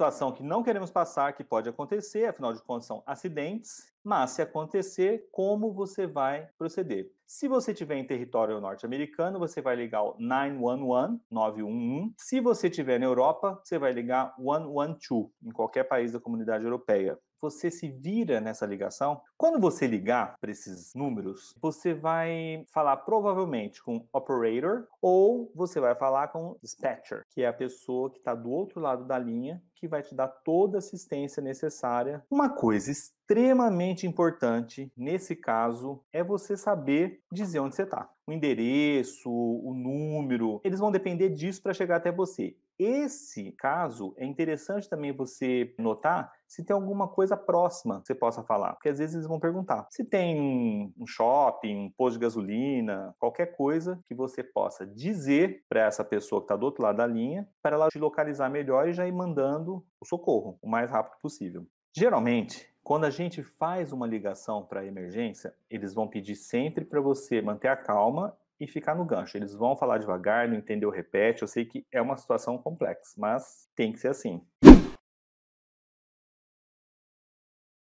situação que não queremos passar, que pode acontecer, afinal de contas são acidentes, mas se acontecer, como você vai proceder? Se você estiver em território norte-americano, você vai ligar o 911, 911. Se você estiver na Europa, você vai ligar 112, em qualquer país da comunidade europeia você se vira nessa ligação. Quando você ligar para esses números, você vai falar provavelmente com operator ou você vai falar com dispatcher, que é a pessoa que está do outro lado da linha que vai te dar toda a assistência necessária. Uma coisa estranha extremamente importante nesse caso é você saber dizer onde você está. O endereço, o número, eles vão depender disso para chegar até você. Esse caso é interessante também você notar se tem alguma coisa próxima que você possa falar. Porque às vezes eles vão perguntar. Se tem um shopping, um posto de gasolina, qualquer coisa que você possa dizer para essa pessoa que está do outro lado da linha, para ela te localizar melhor e já ir mandando o socorro o mais rápido possível. Geralmente, quando a gente faz uma ligação para emergência, eles vão pedir sempre para você manter a calma e ficar no gancho. Eles vão falar devagar, não entendeu, repete. Eu sei que é uma situação complexa, mas tem que ser assim.